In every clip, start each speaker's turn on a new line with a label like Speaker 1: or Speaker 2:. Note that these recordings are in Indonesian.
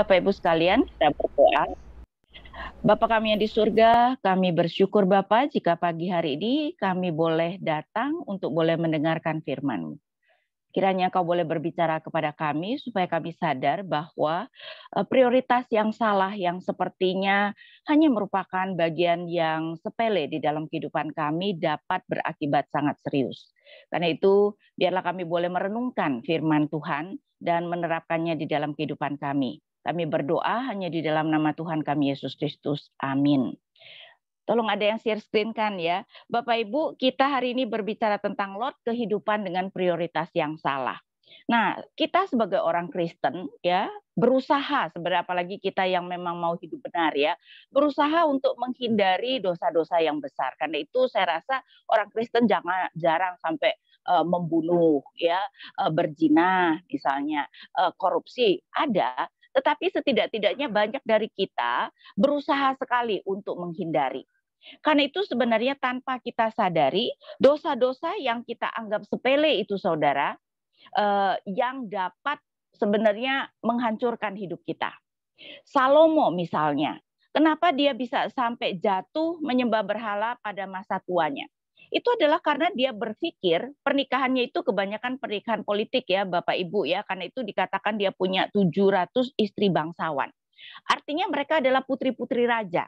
Speaker 1: Bapak Ibu sekalian, kita berdoa. Bapa kami yang di surga, kami bersyukur Bapak jika pagi hari ini kami boleh datang untuk boleh mendengarkan firman Kiranya Kau boleh berbicara kepada kami supaya kami sadar bahwa eh, prioritas yang salah yang sepertinya hanya merupakan bagian yang sepele di dalam kehidupan kami dapat berakibat sangat serius. Karena itu, biarlah kami boleh merenungkan firman Tuhan dan menerapkannya di dalam kehidupan kami. Kami berdoa hanya di dalam nama Tuhan kami Yesus Kristus. Amin. Tolong ada yang share screen kan ya. Bapak Ibu, kita hari ini berbicara tentang lot kehidupan dengan prioritas yang salah. Nah, kita sebagai orang Kristen ya, berusaha Seberapa lagi kita yang memang mau hidup benar ya, berusaha untuk menghindari dosa-dosa yang besar. Karena itu saya rasa orang Kristen jangan jarang sampai eh, membunuh ya, eh, berjinah misalnya, eh, korupsi ada, tetapi setidak-tidaknya banyak dari kita berusaha sekali untuk menghindari. Karena itu sebenarnya tanpa kita sadari dosa-dosa yang kita anggap sepele itu saudara eh, yang dapat sebenarnya menghancurkan hidup kita. Salomo misalnya, kenapa dia bisa sampai jatuh menyembah berhala pada masa tuanya? itu adalah karena dia berpikir pernikahannya itu kebanyakan pernikahan politik ya Bapak Ibu ya karena itu dikatakan dia punya 700 istri bangsawan. Artinya mereka adalah putri-putri raja.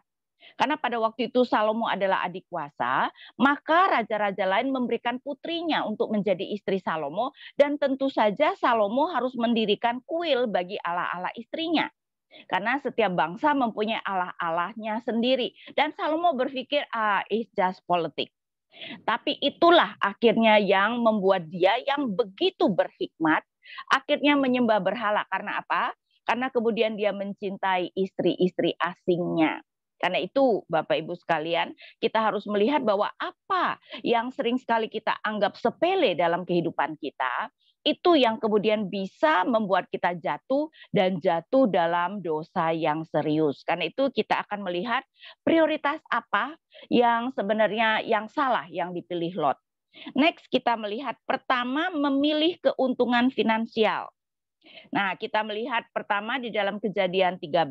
Speaker 1: Karena pada waktu itu Salomo adalah adik kuasa, maka raja-raja lain memberikan putrinya untuk menjadi istri Salomo dan tentu saja Salomo harus mendirikan kuil bagi ala-ala istrinya. Karena setiap bangsa mempunyai ala alahnya sendiri. Dan Salomo berpikir, ah, it's just politics. Tapi itulah akhirnya yang membuat dia yang begitu berhikmat, akhirnya menyembah berhala. Karena apa? Karena kemudian dia mencintai istri-istri asingnya. Karena itu, Bapak Ibu sekalian, kita harus melihat bahwa apa yang sering sekali kita anggap sepele dalam kehidupan kita, itu yang kemudian bisa membuat kita jatuh dan jatuh dalam dosa yang serius. Karena itu kita akan melihat prioritas apa yang sebenarnya yang salah yang dipilih Lot. Next kita melihat pertama memilih keuntungan finansial. Nah, kita melihat pertama di dalam kejadian 13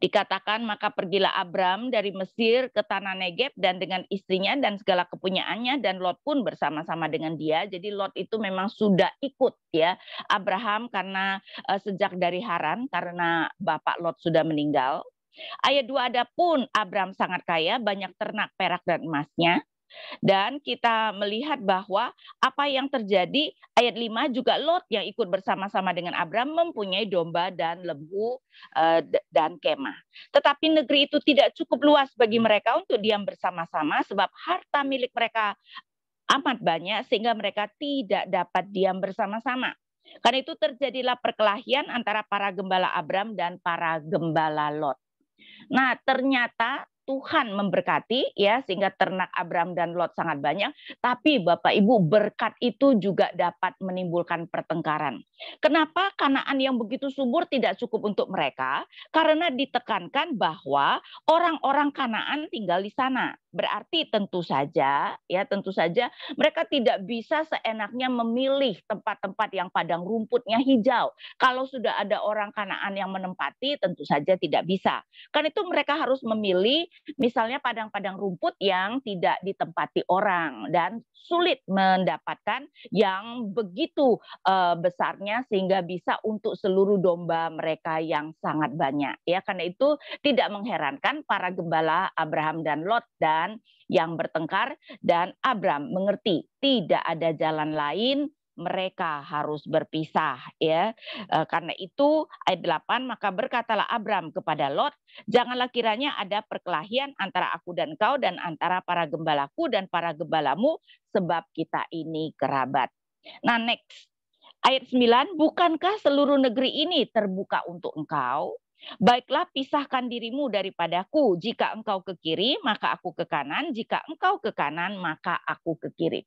Speaker 1: Dikatakan maka pergilah Abram dari Mesir ke tanah Negeb dan dengan istrinya dan segala kepunyaannya dan Lot pun bersama-sama dengan dia. Jadi Lot itu memang sudah ikut ya Abraham karena uh, sejak dari Haran karena bapak Lot sudah meninggal. Ayat 2 ada pun Abram sangat kaya, banyak ternak perak dan emasnya. Dan kita melihat bahwa apa yang terjadi ayat 5 juga Lot yang ikut bersama-sama dengan Abram mempunyai domba dan lembu eh, dan kemah. Tetapi negeri itu tidak cukup luas bagi mereka untuk diam bersama-sama sebab harta milik mereka amat banyak sehingga mereka tidak dapat diam bersama-sama. Karena itu terjadilah perkelahian antara para gembala Abram dan para gembala Lot. Nah, ternyata Tuhan memberkati ya sehingga ternak Abram dan Lot sangat banyak, tapi Bapak Ibu berkat itu juga dapat menimbulkan pertengkaran. Kenapa Kanaan yang begitu subur tidak cukup untuk mereka? Karena ditekankan bahwa orang-orang Kanaan tinggal di sana. Berarti tentu saja ya tentu saja mereka tidak bisa seenaknya memilih tempat-tempat yang padang rumputnya hijau. Kalau sudah ada orang Kanaan yang menempati tentu saja tidak bisa. Kan itu mereka harus memilih misalnya padang-padang rumput yang tidak ditempati orang dan sulit mendapatkan yang begitu uh, besarnya sehingga bisa untuk seluruh domba mereka yang sangat banyak. Ya karena itu tidak mengherankan para gembala Abraham dan Lot dan Tuhan yang bertengkar dan Abram mengerti tidak ada jalan lain mereka harus berpisah ya. E, karena itu ayat 8 maka berkatalah Abram kepada Lot, janganlah kiranya ada perkelahian antara aku dan kau dan antara para gembalaku dan para gembalamu sebab kita ini kerabat. Nah, next. Ayat 9, bukankah seluruh negeri ini terbuka untuk engkau? Baiklah pisahkan dirimu daripadaku. Jika engkau ke kiri, maka aku ke kanan. Jika engkau ke kanan, maka aku ke kiri.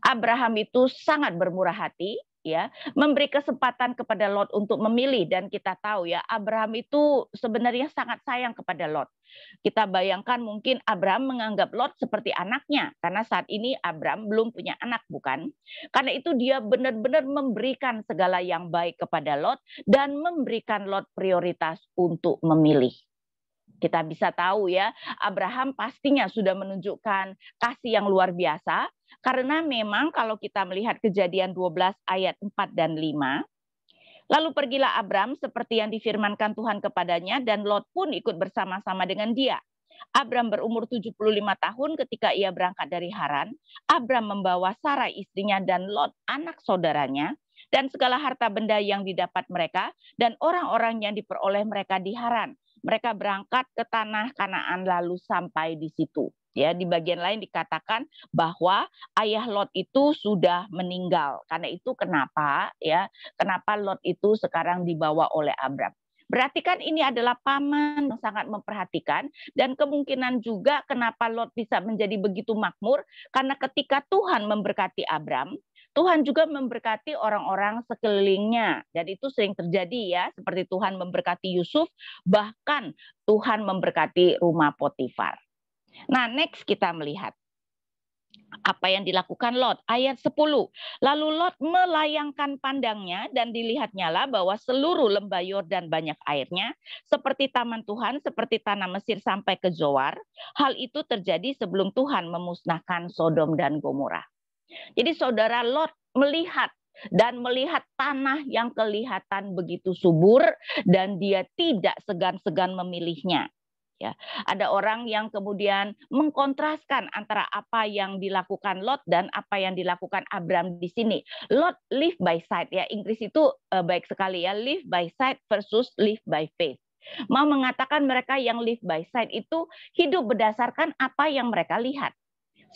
Speaker 1: Abraham itu sangat bermurah hati ya memberi kesempatan kepada Lot untuk memilih dan kita tahu ya Abraham itu sebenarnya sangat sayang kepada Lot. Kita bayangkan mungkin Abraham menganggap Lot seperti anaknya karena saat ini Abraham belum punya anak bukan? Karena itu dia benar-benar memberikan segala yang baik kepada Lot dan memberikan Lot prioritas untuk memilih kita bisa tahu ya, Abraham pastinya sudah menunjukkan kasih yang luar biasa karena memang kalau kita melihat kejadian 12 ayat 4 dan 5 Lalu pergilah Abram seperti yang difirmankan Tuhan kepadanya dan Lot pun ikut bersama-sama dengan dia. Abram berumur 75 tahun ketika ia berangkat dari Haran. Abram membawa Sarah istrinya dan Lot anak saudaranya dan segala harta benda yang didapat mereka dan orang-orang yang diperoleh mereka di Haran mereka berangkat ke tanah Kanaan lalu sampai di situ. Ya, di bagian lain dikatakan bahwa ayah Lot itu sudah meninggal. Karena itu kenapa ya, kenapa Lot itu sekarang dibawa oleh Abram. Berarti kan ini adalah paman yang sangat memperhatikan dan kemungkinan juga kenapa Lot bisa menjadi begitu makmur karena ketika Tuhan memberkati Abram, Tuhan juga memberkati orang-orang sekelilingnya jadi itu sering terjadi ya seperti Tuhan memberkati Yusuf bahkan Tuhan memberkati rumah Potifar. Nah, next kita melihat apa yang dilakukan Lot. Ayat 10. Lalu Lot melayangkan pandangnya dan dilihatnya lah bahwa seluruh lembah Yordan banyak airnya, seperti taman Tuhan, seperti tanah Mesir sampai ke Zoar. Hal itu terjadi sebelum Tuhan memusnahkan Sodom dan Gomorrah. Jadi saudara Lot melihat dan melihat tanah yang kelihatan begitu subur dan dia tidak segan-segan memilihnya. Ya, ada orang yang kemudian mengkontraskan antara apa yang dilakukan Lot dan apa yang dilakukan Abram di sini. Lot live by sight ya, Inggris itu eh, baik sekali ya, live by sight versus live by faith. Mau mengatakan mereka yang live by sight itu hidup berdasarkan apa yang mereka lihat.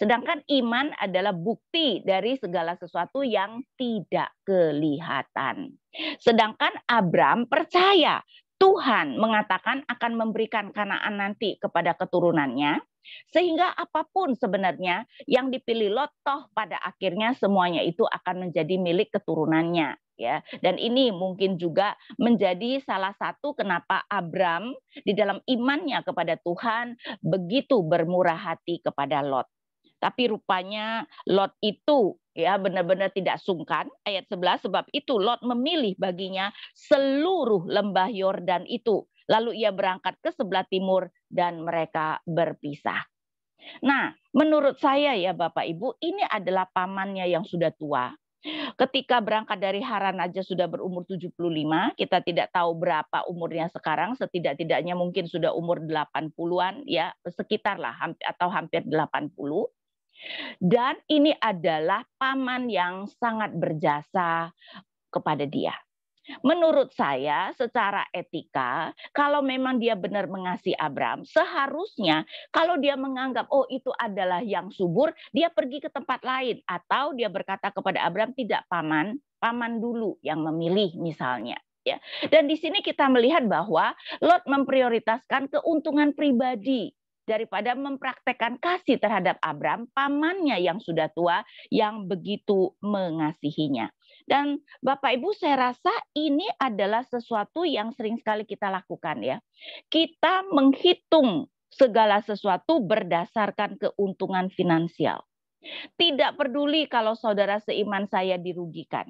Speaker 1: Sedangkan iman adalah bukti dari segala sesuatu yang tidak kelihatan. Sedangkan Abram percaya Tuhan mengatakan akan memberikan Kanaan nanti kepada keturunannya, sehingga apapun sebenarnya yang dipilih Lot toh pada akhirnya semuanya itu akan menjadi milik keturunannya ya. Dan ini mungkin juga menjadi salah satu kenapa Abram di dalam imannya kepada Tuhan begitu bermurah hati kepada Lot. Tapi rupanya Lot itu ya benar-benar tidak sungkan ayat 11 sebab itu Lot memilih baginya seluruh lembah Yordan itu. Lalu ia berangkat ke sebelah timur dan mereka berpisah. Nah, menurut saya ya Bapak Ibu, ini adalah pamannya yang sudah tua, Ketika berangkat dari Haran aja sudah berumur 75, kita tidak tahu berapa umurnya sekarang, setidak-tidaknya mungkin sudah umur 80-an ya, sekitar lah atau hampir 80. Dan ini adalah paman yang sangat berjasa kepada dia. Menurut saya, secara etika, kalau memang dia benar mengasihi Abraham, seharusnya kalau dia menganggap, "Oh, itu adalah yang subur," dia pergi ke tempat lain, atau dia berkata kepada Abraham "Tidak, paman, paman dulu yang memilih." Misalnya, ya. Dan di sini kita melihat bahwa Lot memprioritaskan keuntungan pribadi daripada mempraktekkan kasih terhadap Abram, pamannya yang sudah tua yang begitu mengasihinya. Dan Bapak Ibu saya rasa ini adalah sesuatu yang sering sekali kita lakukan ya. Kita menghitung segala sesuatu berdasarkan keuntungan finansial. Tidak peduli kalau saudara seiman saya dirugikan.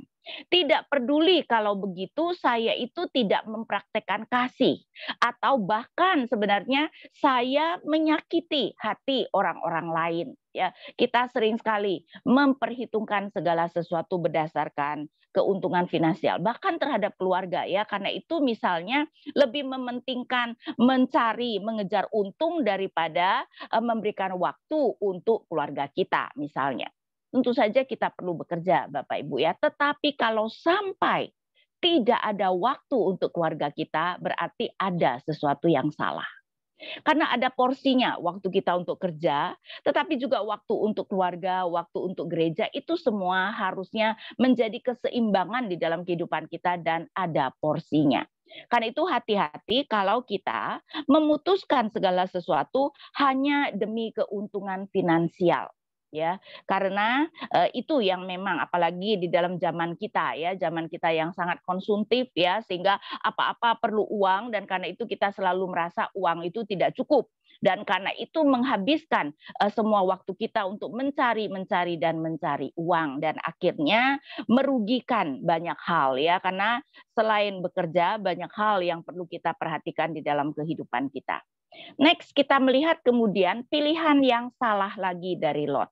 Speaker 1: Tidak peduli kalau begitu saya itu tidak mempraktekkan kasih atau bahkan sebenarnya saya menyakiti hati orang-orang lain ya. Kita sering sekali memperhitungkan segala sesuatu berdasarkan keuntungan finansial bahkan terhadap keluarga ya karena itu misalnya lebih mementingkan mencari mengejar untung daripada eh, memberikan waktu untuk keluarga kita misalnya tentu saja kita perlu bekerja Bapak Ibu ya tetapi kalau sampai tidak ada waktu untuk keluarga kita berarti ada sesuatu yang salah karena ada porsinya waktu kita untuk kerja, tetapi juga waktu untuk keluarga, waktu untuk gereja, itu semua harusnya menjadi keseimbangan di dalam kehidupan kita dan ada porsinya. Karena itu hati-hati kalau kita memutuskan segala sesuatu hanya demi keuntungan finansial ya karena eh, itu yang memang apalagi di dalam zaman kita ya zaman kita yang sangat konsumtif ya sehingga apa-apa perlu uang dan karena itu kita selalu merasa uang itu tidak cukup dan karena itu menghabiskan eh, semua waktu kita untuk mencari mencari dan mencari uang dan akhirnya merugikan banyak hal ya karena selain bekerja banyak hal yang perlu kita perhatikan di dalam kehidupan kita. Next kita melihat kemudian pilihan yang salah lagi dari Lot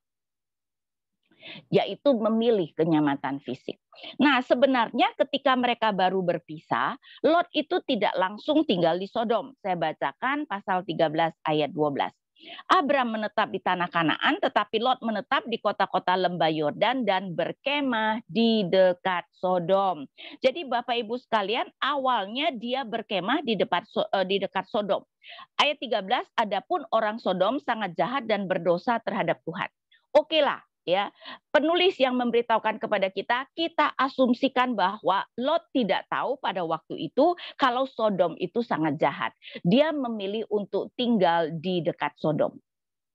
Speaker 1: yaitu memilih kenyamanan fisik. Nah, sebenarnya ketika mereka baru berpisah, Lot itu tidak langsung tinggal di Sodom. Saya bacakan pasal 13 ayat 12. Abram menetap di tanah Kanaan, tetapi Lot menetap di kota-kota lembah Yordan dan berkemah di dekat Sodom. Jadi Bapak Ibu sekalian, awalnya dia berkemah di dekat eh, di dekat Sodom. Ayat 13, adapun orang Sodom sangat jahat dan berdosa terhadap Tuhan. Oke lah, ya penulis yang memberitahukan kepada kita kita asumsikan bahwa Lot tidak tahu pada waktu itu kalau Sodom itu sangat jahat dia memilih untuk tinggal di dekat Sodom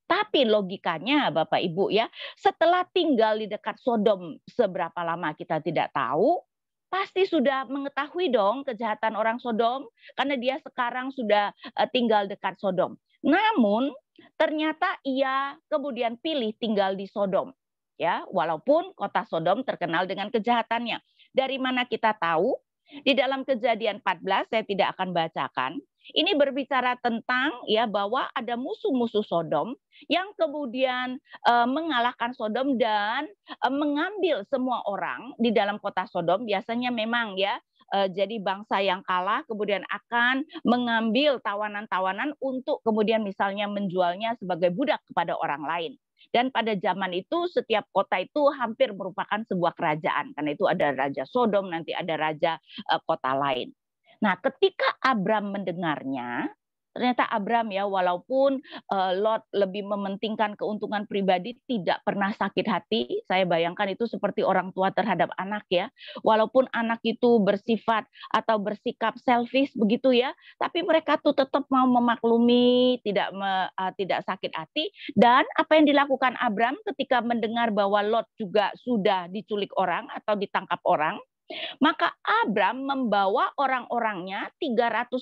Speaker 1: tapi logikanya Bapak Ibu ya setelah tinggal di dekat Sodom seberapa lama kita tidak tahu pasti sudah mengetahui dong kejahatan orang Sodom karena dia sekarang sudah eh, tinggal dekat Sodom namun Ternyata ia kemudian pilih tinggal di Sodom. Ya, walaupun kota Sodom terkenal dengan kejahatannya. Dari mana kita tahu? Di dalam Kejadian 14 saya tidak akan bacakan. Ini berbicara tentang ya bahwa ada musuh-musuh Sodom yang kemudian e, mengalahkan Sodom dan e, mengambil semua orang di dalam kota Sodom. Biasanya memang ya Eh, jadi bangsa yang kalah kemudian akan mengambil tawanan-tawanan untuk kemudian misalnya menjualnya sebagai budak kepada orang lain. Dan pada zaman itu setiap kota itu hampir merupakan sebuah kerajaan karena itu ada raja Sodom nanti ada raja uh, kota lain. Nah, ketika Abram mendengarnya, ternyata Abram ya walaupun uh, Lot lebih mementingkan keuntungan pribadi tidak pernah sakit hati saya bayangkan itu seperti orang tua terhadap anak ya walaupun anak itu bersifat atau bersikap selfish begitu ya tapi mereka tuh tetap mau memaklumi tidak me, uh, tidak sakit hati dan apa yang dilakukan Abram ketika mendengar bahwa Lot juga sudah diculik orang atau ditangkap orang maka Abram membawa orang-orangnya 318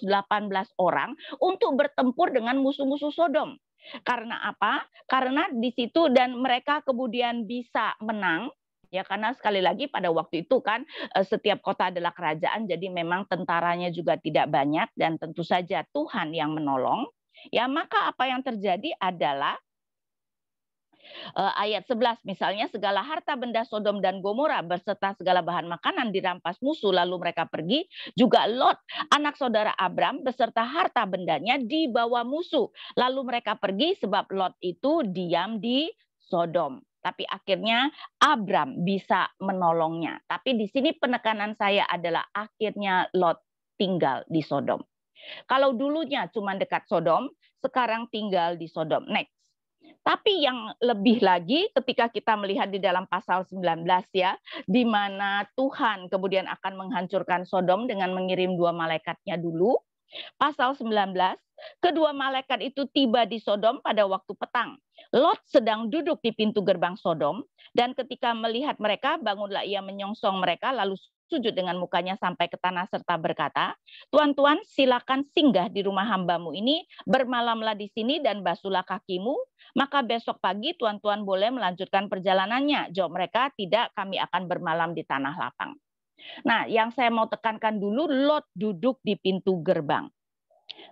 Speaker 1: orang untuk bertempur dengan musuh-musuh Sodom. Karena apa? Karena di situ dan mereka kemudian bisa menang ya karena sekali lagi pada waktu itu kan eh, setiap kota adalah kerajaan jadi memang tentaranya juga tidak banyak dan tentu saja Tuhan yang menolong ya maka apa yang terjadi adalah Eh, ayat 11 misalnya segala harta benda Sodom dan Gomora berserta segala bahan makanan dirampas musuh lalu mereka pergi juga Lot anak saudara Abram beserta harta bendanya dibawa musuh lalu mereka pergi sebab Lot itu diam di Sodom tapi akhirnya Abram bisa menolongnya tapi di sini penekanan saya adalah akhirnya Lot tinggal di Sodom kalau dulunya cuma dekat Sodom sekarang tinggal di Sodom. Next. Tapi yang lebih lagi ketika kita melihat di dalam pasal 19 ya, di mana Tuhan kemudian akan menghancurkan Sodom dengan mengirim dua malaikatnya dulu. Pasal 19 kedua malaikat itu tiba di Sodom pada waktu petang. Lot sedang duduk di pintu gerbang Sodom, dan ketika melihat mereka, bangunlah ia menyongsong mereka, lalu sujud dengan mukanya sampai ke tanah serta berkata, Tuan-tuan silakan singgah di rumah hambamu ini, bermalamlah di sini dan basulah kakimu, maka besok pagi tuan-tuan boleh melanjutkan perjalanannya. Jawab mereka, tidak kami akan bermalam di tanah lapang. Nah, yang saya mau tekankan dulu, Lot duduk di pintu gerbang.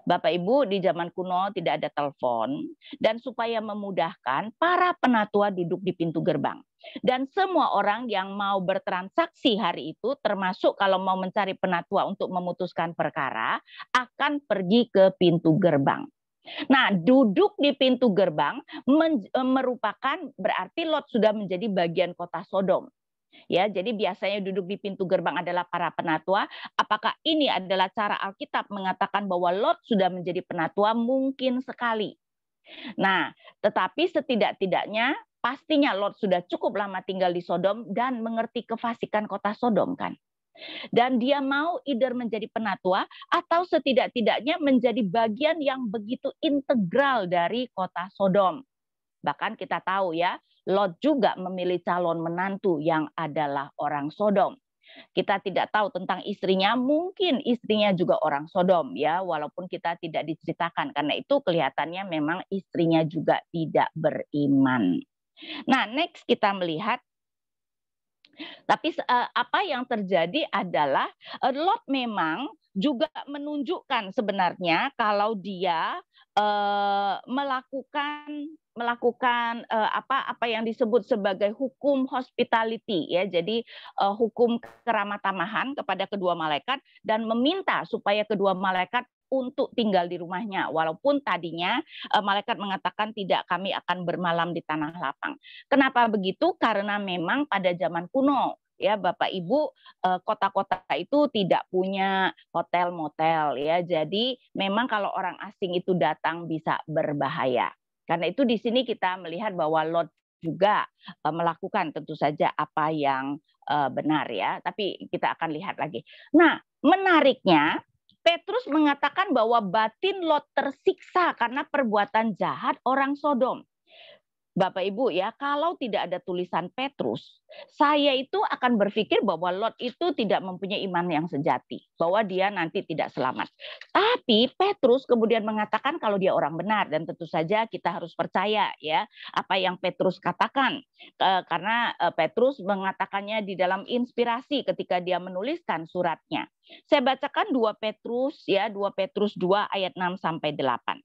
Speaker 1: Bapak Ibu di zaman kuno tidak ada telepon dan supaya memudahkan para penatua duduk di pintu gerbang. Dan semua orang yang mau bertransaksi hari itu termasuk kalau mau mencari penatua untuk memutuskan perkara akan pergi ke pintu gerbang. Nah, duduk di pintu gerbang merupakan berarti Lot sudah menjadi bagian kota Sodom. Ya, jadi biasanya duduk di pintu gerbang adalah para penatua. Apakah ini adalah cara Alkitab mengatakan bahwa Lot sudah menjadi penatua? Mungkin sekali. Nah, tetapi setidak-tidaknya pastinya Lot sudah cukup lama tinggal di Sodom dan mengerti kefasikan kota Sodom kan. Dan dia mau either menjadi penatua atau setidak-tidaknya menjadi bagian yang begitu integral dari kota Sodom. Bahkan kita tahu ya, Lot juga memilih calon menantu yang adalah orang Sodom. Kita tidak tahu tentang istrinya, mungkin istrinya juga orang Sodom ya, walaupun kita tidak diceritakan karena itu kelihatannya memang istrinya juga tidak beriman. Nah, next kita melihat tapi eh, apa yang terjadi adalah eh, Lot memang juga menunjukkan sebenarnya kalau dia eh, melakukan melakukan uh, apa apa yang disebut sebagai hukum hospitality ya jadi uh, hukum keramah-tamahan kepada kedua malaikat dan meminta supaya kedua malaikat untuk tinggal di rumahnya walaupun tadinya uh, malaikat mengatakan tidak kami akan bermalam di tanah lapang. Kenapa begitu? Karena memang pada zaman kuno ya Bapak Ibu kota-kota itu tidak punya hotel motel ya. Jadi memang kalau orang asing itu datang bisa berbahaya. Karena itu di sini kita melihat bahwa Lot juga e, melakukan tentu saja apa yang e, benar ya, tapi kita akan lihat lagi. Nah, menariknya Petrus mengatakan bahwa batin Lot tersiksa karena perbuatan jahat orang Sodom. Bapak Ibu ya, kalau tidak ada tulisan Petrus, saya itu akan berpikir bahwa Lot itu tidak mempunyai iman yang sejati, bahwa dia nanti tidak selamat. Tapi Petrus kemudian mengatakan kalau dia orang benar dan tentu saja kita harus percaya ya apa yang Petrus katakan. Karena e, Petrus mengatakannya di dalam inspirasi ketika dia menuliskan suratnya. Saya bacakan 2 Petrus ya, 2 Petrus 2 ayat 6 sampai 8.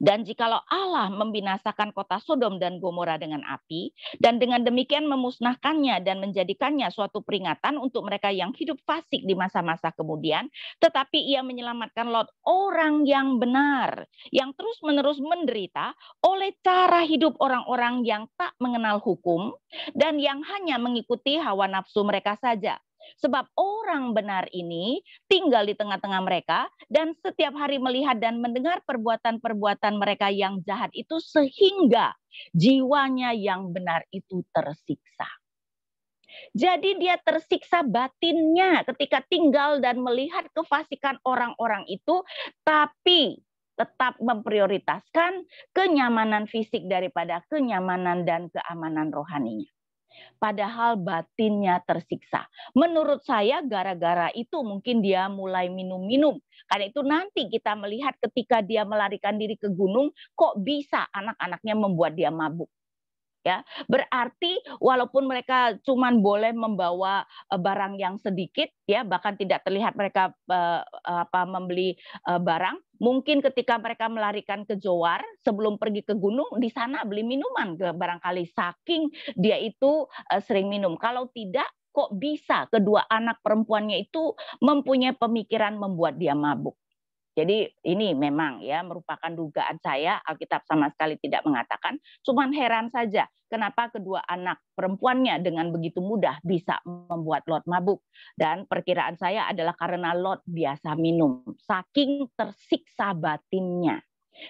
Speaker 1: Dan jikalau Allah membinasakan kota Sodom dan Gomora dengan api, dan dengan demikian memusnahkannya dan menjadikannya suatu peringatan untuk mereka yang hidup fasik di masa-masa kemudian, tetapi ia menyelamatkan Lot, orang yang benar, yang terus-menerus menderita oleh cara hidup orang-orang yang tak mengenal hukum dan yang hanya mengikuti hawa nafsu mereka saja. Sebab orang benar ini tinggal di tengah-tengah mereka dan setiap hari melihat dan mendengar perbuatan-perbuatan mereka yang jahat itu sehingga jiwanya yang benar itu tersiksa. Jadi dia tersiksa batinnya ketika tinggal dan melihat kefasikan orang-orang itu, tapi tetap memprioritaskan kenyamanan fisik daripada kenyamanan dan keamanan rohaninya padahal batinnya tersiksa. Menurut saya gara-gara itu mungkin dia mulai minum-minum. Karena itu nanti kita melihat ketika dia melarikan diri ke gunung, kok bisa anak-anaknya membuat dia mabuk ya berarti walaupun mereka cuman boleh membawa e, barang yang sedikit ya bahkan tidak terlihat mereka uh, apa membeli uh, barang mungkin ketika mereka melarikan ke Jowar sebelum pergi ke gunung di sana beli minuman barangkali saking dia itu uh, sering minum kalau tidak kok bisa kedua anak perempuannya itu mempunyai pemikiran membuat dia mabuk jadi ini memang ya merupakan dugaan saya, Alkitab sama sekali tidak mengatakan, cuman heran saja kenapa kedua anak perempuannya dengan begitu mudah bisa membuat Lot mabuk. Dan perkiraan saya adalah karena Lot biasa minum, saking tersiksa batinnya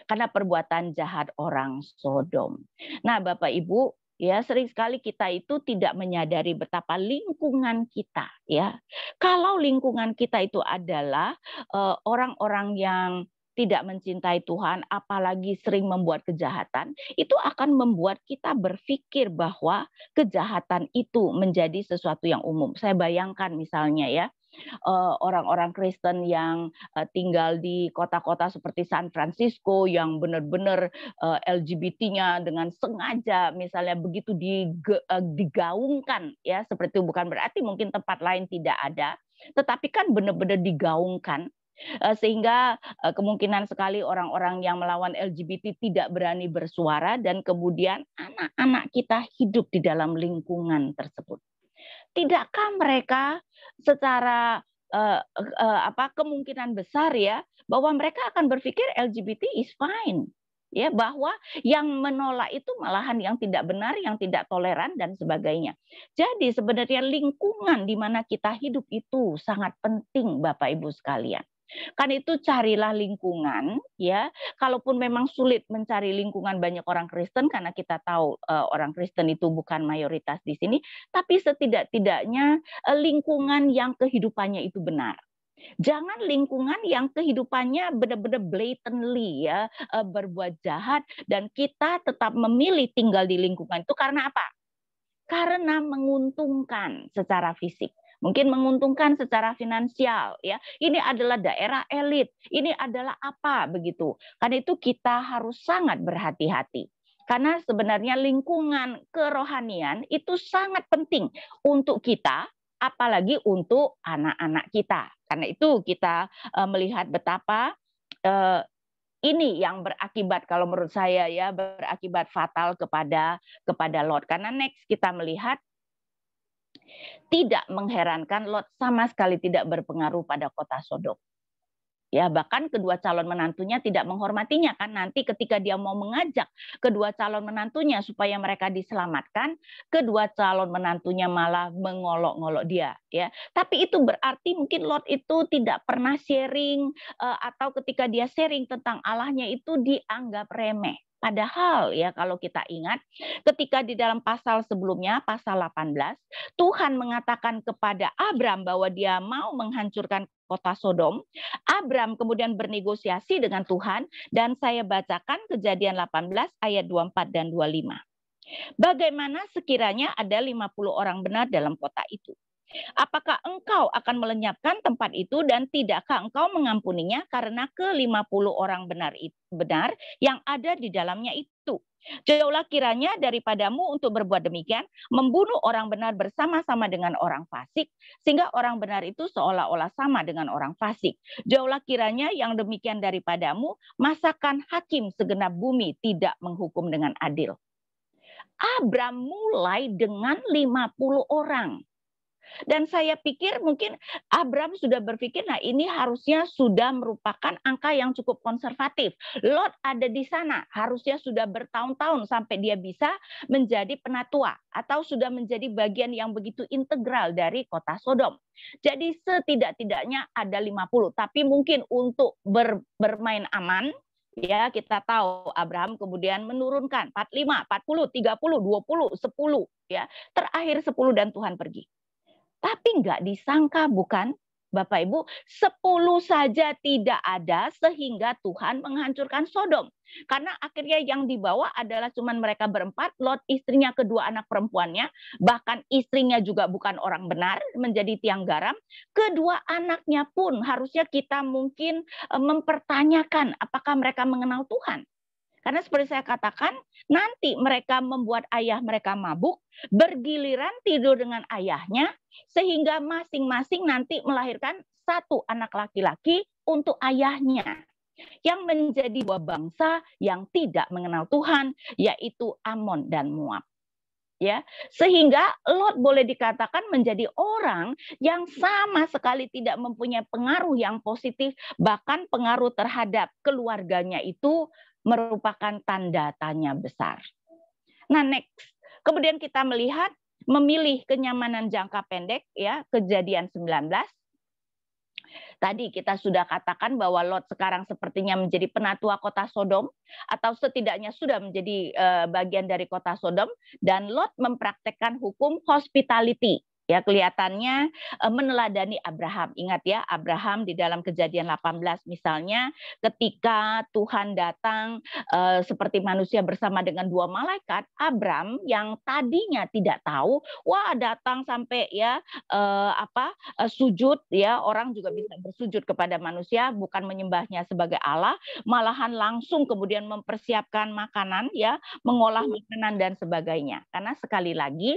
Speaker 1: karena perbuatan jahat orang Sodom. Nah, Bapak Ibu, ya sering sekali kita itu tidak menyadari betapa lingkungan kita ya kalau lingkungan kita itu adalah eh, orang-orang yang tidak mencintai Tuhan apalagi sering membuat kejahatan itu akan membuat kita berpikir bahwa kejahatan itu menjadi sesuatu yang umum saya bayangkan misalnya ya Eh, orang-orang Kristen yang eh, tinggal di kota-kota seperti San Francisco yang benar-benar eh, LGBT-nya dengan sengaja misalnya begitu digaungkan ya seperti itu bukan berarti mungkin tempat lain tidak ada tetapi kan benar-benar digaungkan sehingga kemungkinan sekali orang-orang yang melawan LGBT tidak berani bersuara dan kemudian anak-anak kita hidup di dalam lingkungan tersebut tidakkah mereka secara uh, uh, apa kemungkinan besar ya bahwa mereka akan berpikir LGBT is fine ya bahwa yang menolak itu malahan yang tidak benar, yang tidak toleran dan sebagainya. Jadi sebenarnya lingkungan di mana kita hidup itu sangat penting Bapak Ibu sekalian. Kan itu carilah lingkungan ya. Kalaupun memang sulit mencari lingkungan banyak orang Kristen karena kita tahu uh, orang Kristen itu bukan mayoritas di sini, tapi setidak-tidaknya uh, lingkungan yang kehidupannya itu benar. Jangan lingkungan yang kehidupannya benar-benar blatantly ya eh, berbuat jahat dan kita tetap memilih tinggal di lingkungan itu karena apa? Karena menguntungkan secara fisik mungkin menguntungkan secara finansial ya. Ini adalah daerah elit, ini adalah apa begitu. Karena itu kita harus sangat berhati-hati karena sebenarnya lingkungan kerohanian itu sangat penting untuk kita apalagi untuk anak-anak kita karena itu kita eh, melihat betapa eh, ini yang berakibat kalau menurut saya ya berakibat fatal kepada kepada Lot karena next kita melihat tidak mengherankan Lot sama sekali tidak berpengaruh pada kota Sodom. Ya, bahkan kedua calon menantunya tidak menghormatinya kan nanti ketika dia mau mengajak kedua calon menantunya supaya mereka diselamatkan, kedua calon menantunya malah mengolok-ngolok dia ya. Tapi itu berarti mungkin Lot itu tidak pernah sharing eh, atau ketika dia sharing tentang Allahnya itu dianggap remeh. Padahal ya kalau kita ingat ketika di dalam pasal sebelumnya pasal 18 Tuhan mengatakan kepada Abram bahwa dia mau menghancurkan kota Sodom. Abram kemudian bernegosiasi dengan Tuhan dan saya bacakan kejadian 18 ayat 24 dan 25. Bagaimana sekiranya ada 50 orang benar dalam kota itu? Apakah engkau akan melenyapkan tempat itu dan tidakkah engkau mengampuninya karena ke-50 orang benar benar yang ada di dalamnya itu? Jauhlah kiranya daripadamu untuk berbuat demikian, membunuh orang benar bersama-sama dengan orang fasik, sehingga orang benar itu seolah-olah sama dengan orang fasik. Jauhlah kiranya yang demikian daripadamu, masakan hakim segenap bumi tidak menghukum dengan adil. Abram mulai dengan 50 orang. Dan saya pikir mungkin Abraham sudah berpikir, nah ini harusnya sudah merupakan angka yang cukup konservatif. Lot ada di sana, harusnya sudah bertahun-tahun sampai dia bisa menjadi penatua atau sudah menjadi bagian yang begitu integral dari kota Sodom. Jadi setidak-tidaknya ada 50, tapi mungkin untuk ber, bermain aman ya kita tahu Abraham kemudian menurunkan 45, 40, 30, 20, 10 ya. Terakhir 10 dan Tuhan pergi. Tapi nggak disangka bukan? Bapak Ibu, sepuluh saja tidak ada sehingga Tuhan menghancurkan Sodom. Karena akhirnya yang dibawa adalah cuman mereka berempat, Lot istrinya kedua anak perempuannya, bahkan istrinya juga bukan orang benar, menjadi tiang garam. Kedua anaknya pun harusnya kita mungkin eh, mempertanyakan apakah mereka mengenal Tuhan. Karena seperti saya katakan, nanti mereka membuat ayah mereka mabuk, bergiliran tidur dengan ayahnya, sehingga masing-masing nanti melahirkan satu anak laki-laki untuk ayahnya. Yang menjadi dua bangsa yang tidak mengenal Tuhan, yaitu Amon dan Moab ya sehingga Lot boleh dikatakan menjadi orang yang sama sekali tidak mempunyai pengaruh yang positif bahkan pengaruh terhadap keluarganya itu merupakan tanda tanya besar. Nah, next. Kemudian kita melihat memilih kenyamanan jangka pendek ya, kejadian 19. Tadi kita sudah katakan bahwa Lot sekarang sepertinya menjadi penatua kota Sodom atau setidaknya sudah menjadi eh, bagian dari kota Sodom dan Lot mempraktekkan hukum hospitality ya kelihatannya eh, meneladani Abraham. Ingat ya, Abraham di dalam Kejadian 18 misalnya ketika Tuhan datang eh, seperti manusia bersama dengan dua malaikat, Abraham yang tadinya tidak tahu, wah datang sampai ya eh, apa eh, sujud ya, orang juga bisa bersujud kepada manusia bukan menyembahnya sebagai Allah, malahan langsung kemudian mempersiapkan makanan ya, mengolah hmm. makanan dan sebagainya. Karena sekali lagi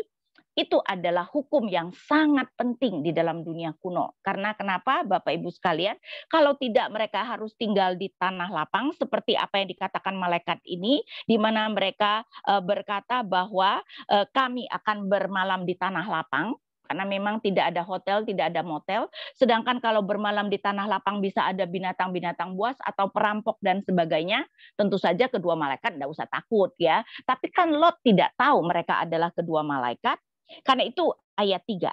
Speaker 1: itu adalah hukum yang sangat penting di dalam dunia kuno. Karena kenapa Bapak Ibu sekalian? Kalau tidak mereka harus tinggal di tanah lapang seperti apa yang dikatakan malaikat ini di mana mereka eh, berkata bahwa eh, kami akan bermalam di tanah lapang karena memang tidak ada hotel, tidak ada motel. Sedangkan kalau bermalam di tanah lapang bisa ada binatang-binatang buas atau perampok dan sebagainya. Tentu saja kedua malaikat tidak usah takut ya. Tapi kan Lot tidak tahu mereka adalah kedua malaikat. Karena itu ayat 3.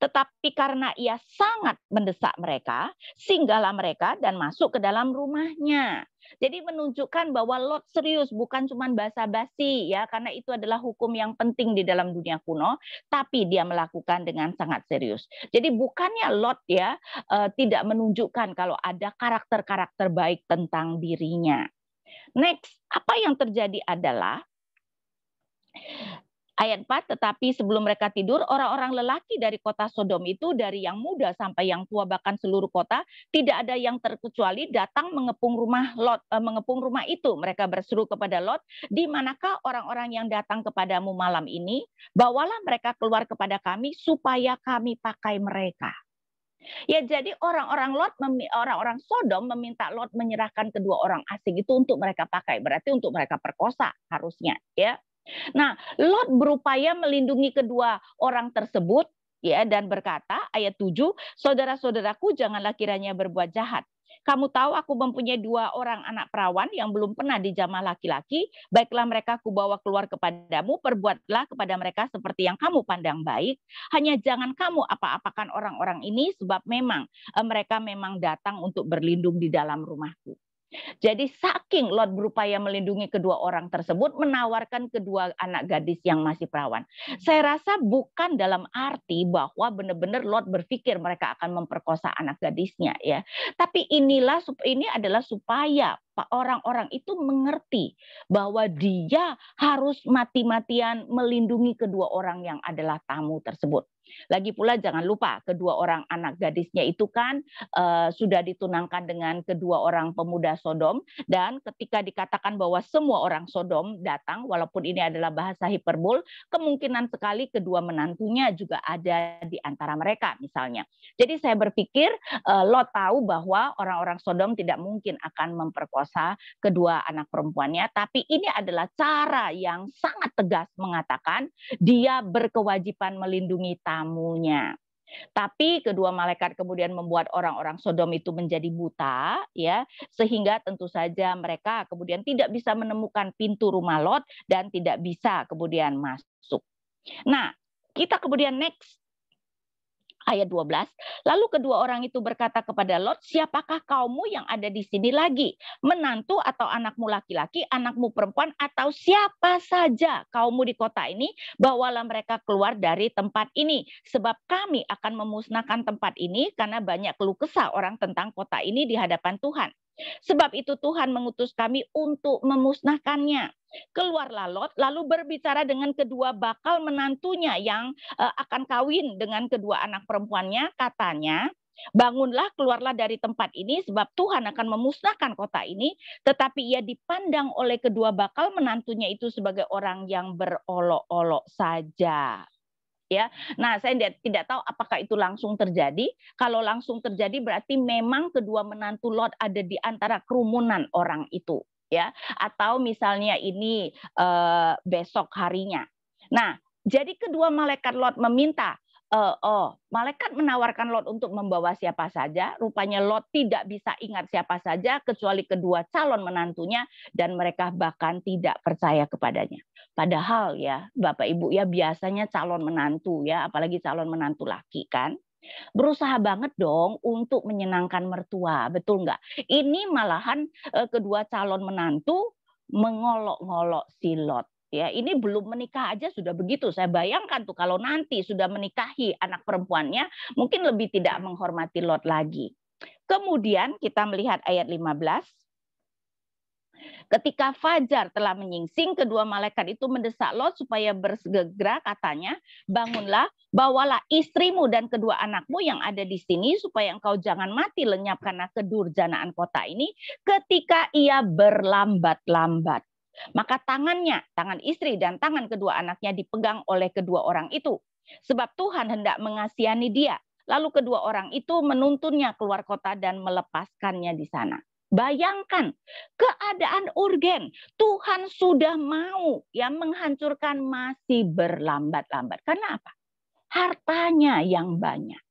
Speaker 1: Tetapi karena ia sangat mendesak mereka, singgahlah mereka dan masuk ke dalam rumahnya. Jadi menunjukkan bahwa Lot serius bukan cuma basa-basi ya karena itu adalah hukum yang penting di dalam dunia kuno, tapi dia melakukan dengan sangat serius. Jadi bukannya Lot ya eh, tidak menunjukkan kalau ada karakter-karakter baik tentang dirinya. Next, apa yang terjadi adalah Ayat 4, tetapi sebelum mereka tidur, orang-orang lelaki dari kota Sodom itu, dari yang muda sampai yang tua, bahkan seluruh kota, tidak ada yang terkecuali datang mengepung rumah Lot, eh, mengepung rumah itu. Mereka berseru kepada Lot, di manakah orang-orang yang datang kepadamu malam ini? Bawalah mereka keluar kepada kami, supaya kami pakai mereka. Ya jadi orang-orang Lot orang-orang Sodom meminta Lot menyerahkan kedua orang asing itu untuk mereka pakai berarti untuk mereka perkosa harusnya ya. Nah, Lot berupaya melindungi kedua orang tersebut ya dan berkata ayat 7, saudara-saudaraku janganlah kiranya berbuat jahat. Kamu tahu aku mempunyai dua orang anak perawan yang belum pernah dijamah laki-laki, baiklah mereka kubawa keluar kepadamu, perbuatlah kepada mereka seperti yang kamu pandang baik, hanya jangan kamu apa-apakan orang-orang ini sebab memang eh, mereka memang datang untuk berlindung di dalam rumahku. Jadi saking Lot berupaya melindungi kedua orang tersebut, menawarkan kedua anak gadis yang masih perawan. Saya rasa bukan dalam arti bahwa benar-benar Lot berpikir mereka akan memperkosa anak gadisnya ya. Tapi inilah ini adalah supaya orang-orang itu mengerti bahwa dia harus mati-matian melindungi kedua orang yang adalah tamu tersebut. Lagi pula jangan lupa kedua orang anak gadisnya itu kan uh, sudah ditunangkan dengan kedua orang pemuda Sodom dan ketika dikatakan bahwa semua orang Sodom datang walaupun ini adalah bahasa hiperbol, kemungkinan sekali kedua menantunya juga ada di antara mereka misalnya. Jadi saya berpikir uh, Lot tahu bahwa orang-orang Sodom tidak mungkin akan memperkosa kedua anak perempuannya, tapi ini adalah cara yang sangat tegas mengatakan dia berkewajiban melindungi tangan tamunya. Tapi kedua malaikat kemudian membuat orang-orang Sodom itu menjadi buta, ya, sehingga tentu saja mereka kemudian tidak bisa menemukan pintu rumah Lot dan tidak bisa kemudian masuk. Nah, kita kemudian next ayat 12. Lalu kedua orang itu berkata kepada Lot, siapakah kaummu yang ada di sini lagi? Menantu atau anakmu laki-laki, anakmu perempuan, atau siapa saja kaummu di kota ini, bawalah mereka keluar dari tempat ini. Sebab kami akan memusnahkan tempat ini karena banyak keluh kesah orang tentang kota ini di hadapan Tuhan. Sebab itu Tuhan mengutus kami untuk memusnahkannya. Keluarlah Lot lalu berbicara dengan kedua bakal menantunya yang eh, akan kawin dengan kedua anak perempuannya. Katanya, bangunlah keluarlah dari tempat ini sebab Tuhan akan memusnahkan kota ini. Tetapi ia dipandang oleh kedua bakal menantunya itu sebagai orang yang berolok-olok saja ya. Nah, saya tidak tahu apakah itu langsung terjadi. Kalau langsung terjadi berarti memang kedua menantu Lot ada di antara kerumunan orang itu, ya. Atau misalnya ini uh, besok harinya. Nah, jadi kedua malaikat Lot meminta, uh, oh, malaikat menawarkan Lot untuk membawa siapa saja. Rupanya Lot tidak bisa ingat siapa saja kecuali kedua calon menantunya dan mereka bahkan tidak percaya kepadanya. Padahal ya, Bapak Ibu ya biasanya calon menantu ya, apalagi calon menantu laki kan. Berusaha banget dong untuk menyenangkan mertua, betul nggak? Ini malahan eh, kedua calon menantu mengolok-ngolok si Lot ya ini belum menikah aja sudah begitu saya bayangkan tuh kalau nanti sudah menikahi anak perempuannya mungkin lebih tidak menghormati Lot lagi kemudian kita melihat ayat 15 Ketika Fajar telah menyingsing, kedua malaikat itu mendesak Lot supaya bersegera katanya, bangunlah, bawalah istrimu dan kedua anakmu yang ada di sini supaya engkau jangan mati lenyap karena kedurjanaan kota ini ketika ia berlambat-lambat. Maka tangannya, tangan istri dan tangan kedua anaknya dipegang oleh kedua orang itu. Sebab Tuhan hendak mengasihani dia. Lalu kedua orang itu menuntunnya keluar kota dan melepaskannya di sana. Bayangkan keadaan urgen. Tuhan sudah mau yang menghancurkan masih berlambat-lambat. Karena apa? Hartanya yang banyak.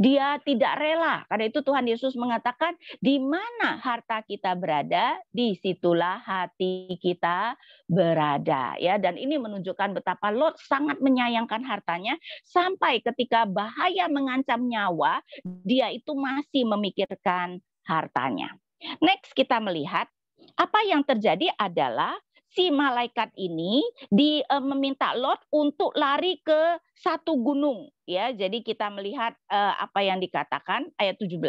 Speaker 1: Dia tidak rela. Karena itu Tuhan Yesus mengatakan, di mana harta kita berada, disitulah hati kita berada. Ya, dan ini menunjukkan betapa Lot sangat menyayangkan hartanya sampai ketika bahaya mengancam nyawa, dia itu masih memikirkan hartanya. Next kita melihat apa yang terjadi adalah si malaikat ini di e, meminta Lot untuk lari ke satu gunung ya. Jadi kita melihat e, apa yang dikatakan ayat 17.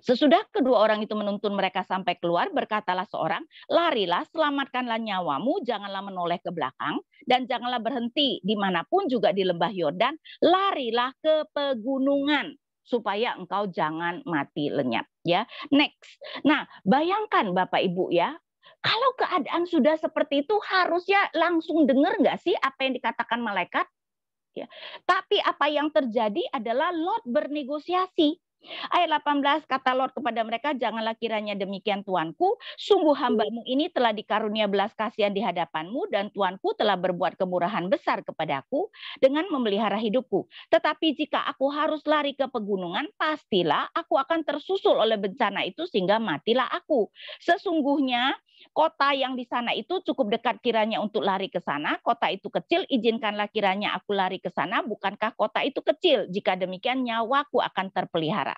Speaker 1: Sesudah kedua orang itu menuntun mereka sampai keluar, berkatalah seorang, larilah, selamatkanlah nyawamu, janganlah menoleh ke belakang, dan janganlah berhenti dimanapun juga di lembah Yordan, larilah ke pegunungan supaya engkau jangan mati lenyap ya next nah bayangkan bapak ibu ya kalau keadaan sudah seperti itu, harusnya langsung dengar nggak sih apa yang dikatakan malaikat? Ya. Tapi apa yang terjadi adalah Lot bernegosiasi. Ayat 18 kata Lord kepada mereka, janganlah kiranya demikian Tuanku, sungguh hambamu ini telah dikarunia belas kasihan di hadapanmu dan Tuanku telah berbuat kemurahan besar kepadaku dengan memelihara hidupku. Tetapi jika aku harus lari ke pegunungan, pastilah aku akan tersusul oleh bencana itu sehingga matilah aku. Sesungguhnya kota yang di sana itu cukup dekat kiranya untuk lari ke sana. Kota itu kecil, izinkanlah kiranya aku lari ke sana. Bukankah kota itu kecil? Jika demikian nyawaku akan terpelihara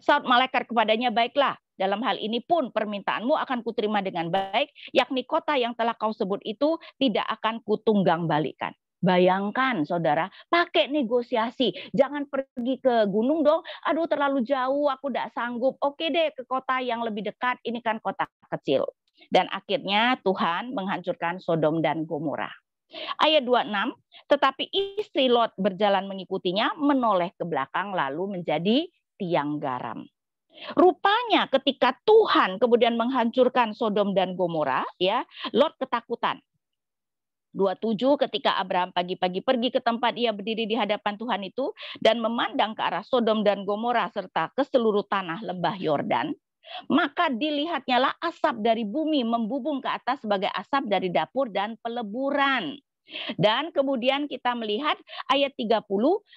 Speaker 1: saat malaikat kepadanya, baiklah, dalam hal ini pun permintaanmu akan kuterima dengan baik, yakni kota yang telah kau sebut itu tidak akan kutunggang balikan. Bayangkan saudara, pakai negosiasi. Jangan pergi ke gunung dong. Aduh terlalu jauh, aku tidak sanggup. Oke deh ke kota yang lebih dekat, ini kan kota kecil. Dan akhirnya Tuhan menghancurkan Sodom dan Gomora. Ayat 26, tetapi istri Lot berjalan mengikutinya, menoleh ke belakang lalu menjadi tiang garam. Rupanya ketika Tuhan kemudian menghancurkan Sodom dan Gomora, ya, Lot ketakutan. 27 ketika Abraham pagi-pagi pergi ke tempat ia berdiri di hadapan Tuhan itu dan memandang ke arah Sodom dan Gomora serta ke seluruh tanah lembah Yordan, maka dilihatnyalah asap dari bumi membubung ke atas sebagai asap dari dapur dan peleburan. Dan kemudian kita melihat ayat 30,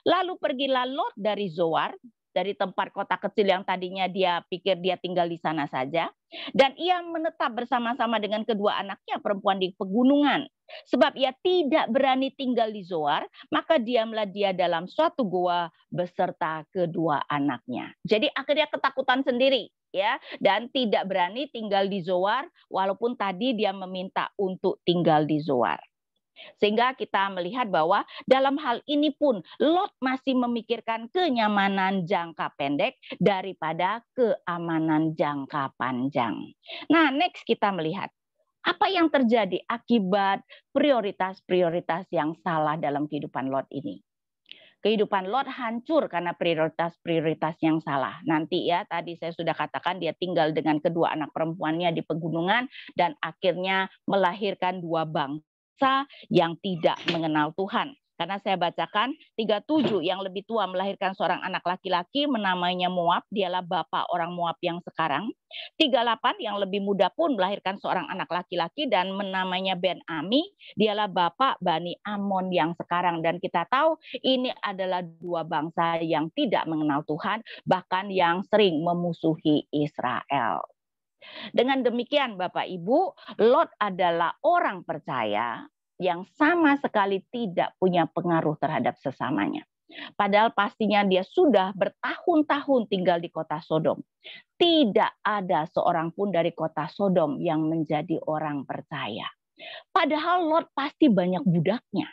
Speaker 1: lalu pergilah Lot dari Zoar dari tempat kota kecil yang tadinya dia pikir dia tinggal di sana saja dan ia menetap bersama-sama dengan kedua anaknya perempuan di pegunungan sebab ia tidak berani tinggal di Zoar maka diamlah dia dalam suatu goa beserta kedua anaknya jadi akhirnya ketakutan sendiri ya dan tidak berani tinggal di Zoar walaupun tadi dia meminta untuk tinggal di Zoar sehingga kita melihat bahwa dalam hal ini pun Lot masih memikirkan kenyamanan jangka pendek daripada keamanan jangka panjang. Nah, next kita melihat apa yang terjadi akibat prioritas-prioritas yang salah dalam kehidupan Lot ini kehidupan Lot hancur karena prioritas-prioritas yang salah. Nanti ya, tadi saya sudah katakan dia tinggal dengan kedua anak perempuannya di pegunungan dan akhirnya melahirkan dua bangsa bangsa yang tidak mengenal Tuhan. Karena saya bacakan 37 yang lebih tua melahirkan seorang anak laki-laki menamainya Moab, dialah bapak orang Moab yang sekarang. 38 yang lebih muda pun melahirkan seorang anak laki-laki dan menamainya Ben Ami, dialah bapak Bani Amon yang sekarang. Dan kita tahu ini adalah dua bangsa yang tidak mengenal Tuhan, bahkan yang sering memusuhi Israel. Dengan demikian Bapak Ibu, Lot adalah orang percaya yang sama sekali tidak punya pengaruh terhadap sesamanya. Padahal pastinya dia sudah bertahun-tahun tinggal di kota Sodom. Tidak ada seorang pun dari kota Sodom yang menjadi orang percaya. Padahal Lot pasti banyak budaknya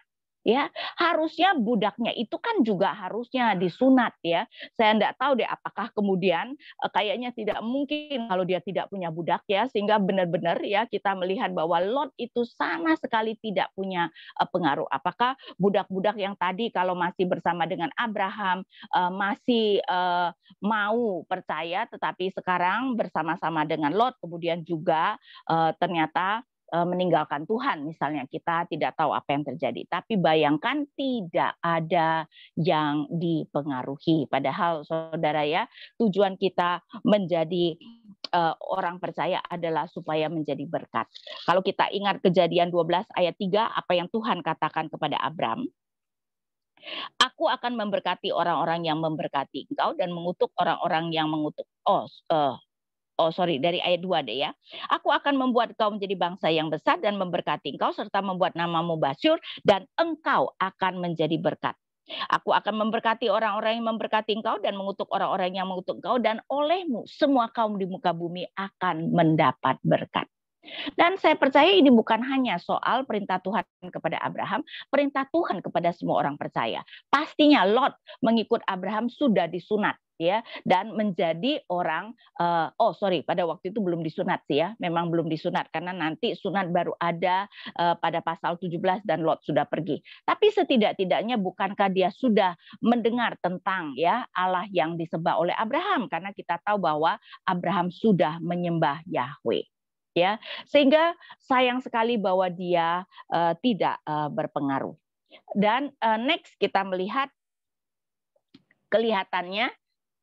Speaker 1: ya harusnya budaknya itu kan juga harusnya disunat ya saya tidak tahu deh apakah kemudian eh, kayaknya tidak mungkin kalau dia tidak punya budak ya sehingga benar-benar ya kita melihat bahwa Lot itu sama sekali tidak punya eh, pengaruh apakah budak-budak yang tadi kalau masih bersama dengan Abraham eh, masih mau percaya tetapi sekarang bersama-sama dengan Lot kemudian juga ternyata Eh, meninggalkan Tuhan misalnya kita tidak tahu apa yang terjadi tapi bayangkan tidak ada yang dipengaruhi padahal saudara ya tujuan kita menjadi eh, orang percaya adalah supaya menjadi berkat kalau kita ingat kejadian 12 ayat 3 apa yang Tuhan katakan kepada Abram Aku akan memberkati orang-orang yang memberkati engkau dan mengutuk orang-orang yang mengutuk oh, uh, oh sorry dari ayat 2 deh ya. Aku akan membuat kau menjadi bangsa yang besar dan memberkati engkau serta membuat namamu basyur dan engkau akan menjadi berkat. Aku akan memberkati orang-orang yang memberkati engkau dan mengutuk orang-orang yang mengutuk engkau dan olehmu semua kaum di muka bumi akan mendapat berkat. Dan saya percaya ini bukan hanya soal perintah Tuhan kepada Abraham, perintah Tuhan kepada semua orang percaya. Pastinya Lot mengikut Abraham sudah disunat ya dan menjadi orang uh, oh sorry pada waktu itu belum disunat sih ya memang belum disunat karena nanti sunat baru ada uh, pada pasal 17 dan Lot sudah pergi tapi setidak-tidaknya bukankah dia sudah mendengar tentang ya Allah yang disembah oleh Abraham karena kita tahu bahwa Abraham sudah menyembah Yahweh ya sehingga sayang sekali bahwa dia uh, tidak uh, berpengaruh dan uh, next kita melihat kelihatannya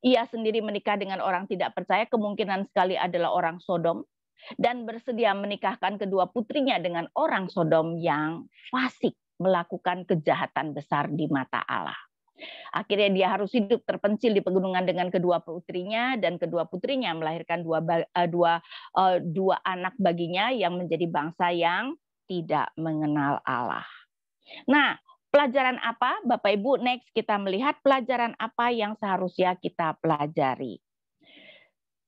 Speaker 1: ia sendiri menikah dengan orang tidak percaya kemungkinan sekali adalah orang Sodom dan bersedia menikahkan kedua putrinya dengan orang Sodom yang fasik melakukan kejahatan besar di mata Allah. Akhirnya dia harus hidup terpencil di pegunungan dengan kedua putrinya dan kedua putrinya melahirkan dua eh, dua eh, dua anak baginya yang menjadi bangsa yang tidak mengenal Allah. Nah, pelajaran apa, Bapak Ibu? Next, kita melihat pelajaran apa yang seharusnya kita pelajari.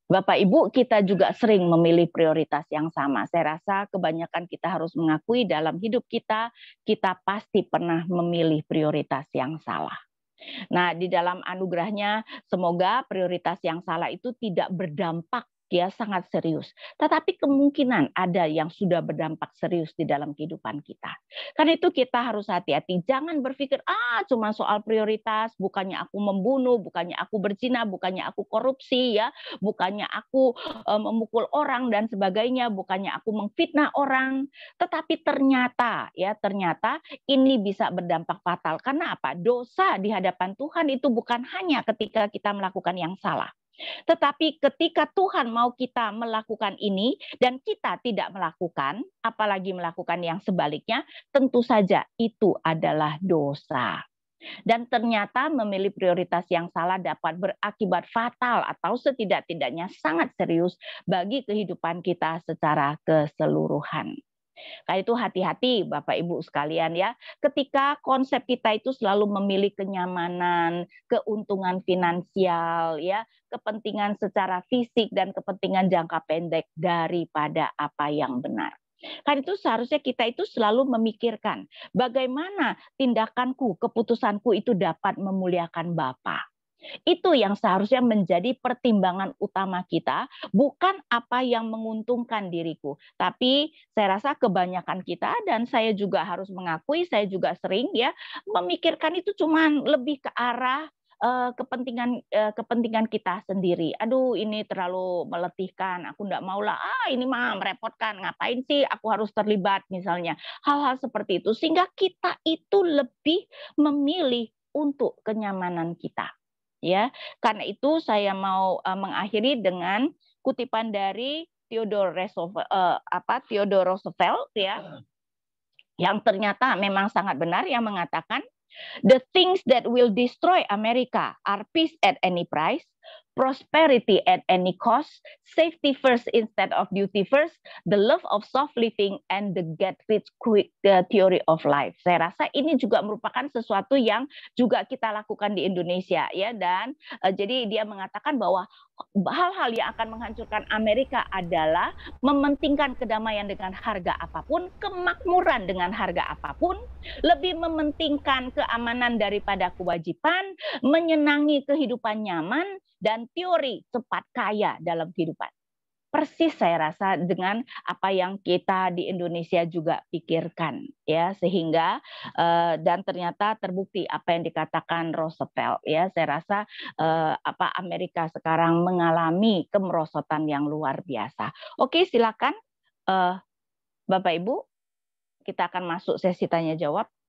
Speaker 1: Bapak Ibu, kita juga sering memilih prioritas yang sama. Saya rasa kebanyakan kita harus mengakui dalam hidup kita, kita pasti pernah memilih prioritas yang salah. Nah, di dalam anugerahnya, semoga prioritas yang salah itu tidak berdampak dia sangat serius. Tetapi kemungkinan ada yang sudah berdampak serius di dalam kehidupan kita. Karena itu kita harus hati-hati. Jangan berpikir, ah cuma soal prioritas, bukannya aku membunuh, bukannya aku berzina, bukannya aku korupsi, ya, bukannya aku e, memukul orang dan sebagainya, bukannya aku mengfitnah orang. Tetapi ternyata, ya ternyata ini bisa berdampak fatal. Karena apa? Dosa di hadapan Tuhan itu bukan hanya ketika kita melakukan yang salah tetapi ketika Tuhan mau kita melakukan ini dan kita tidak melakukan, apalagi melakukan yang sebaliknya, tentu saja itu adalah dosa. Dan ternyata memilih prioritas yang salah dapat berakibat fatal atau setidak-tidaknya sangat serius bagi kehidupan kita secara keseluruhan. Karena itu hati-hati Bapak Ibu sekalian ya, ketika konsep kita itu selalu memilih kenyamanan, keuntungan finansial ya, kepentingan secara fisik dan kepentingan jangka pendek daripada apa yang benar. Karena itu seharusnya kita itu selalu memikirkan bagaimana tindakanku, keputusanku itu dapat memuliakan bapak. Itu yang seharusnya menjadi pertimbangan utama kita, bukan apa yang menguntungkan diriku. Tapi saya rasa kebanyakan kita dan saya juga harus mengakui, saya juga sering ya memikirkan itu cuma lebih ke arah eh, kepentingan eh, kepentingan kita sendiri. Aduh, ini terlalu meletihkan. Aku nggak mau lah. Ah, ini mah merepotkan. Ngapain sih? Aku harus terlibat misalnya. Hal-hal seperti itu sehingga kita itu lebih memilih untuk kenyamanan kita ya. Karena itu saya mau uh, mengakhiri dengan kutipan dari Theodore Roosevelt uh, apa Theodore Roosevelt ya. Yang ternyata memang sangat benar yang mengatakan the things that will destroy America are peace at any price, prosperity at any cost, safety first instead of duty first, the love of soft living, and the get rich quick the theory of life. Saya rasa ini juga merupakan sesuatu yang juga kita lakukan di Indonesia ya dan uh, jadi dia mengatakan bahwa hal-hal yang akan menghancurkan Amerika adalah mementingkan kedamaian dengan harga apapun, kemakmuran dengan harga apapun, lebih mementingkan keamanan daripada kewajiban, menyenangi kehidupan nyaman, dan teori cepat kaya dalam kehidupan. Persis saya rasa dengan apa yang kita di Indonesia juga pikirkan ya sehingga eh, dan ternyata terbukti apa yang dikatakan Roosevelt ya saya rasa eh, apa Amerika sekarang mengalami kemerosotan yang luar biasa. Oke silakan eh, Bapak Ibu kita akan masuk sesi tanya jawab.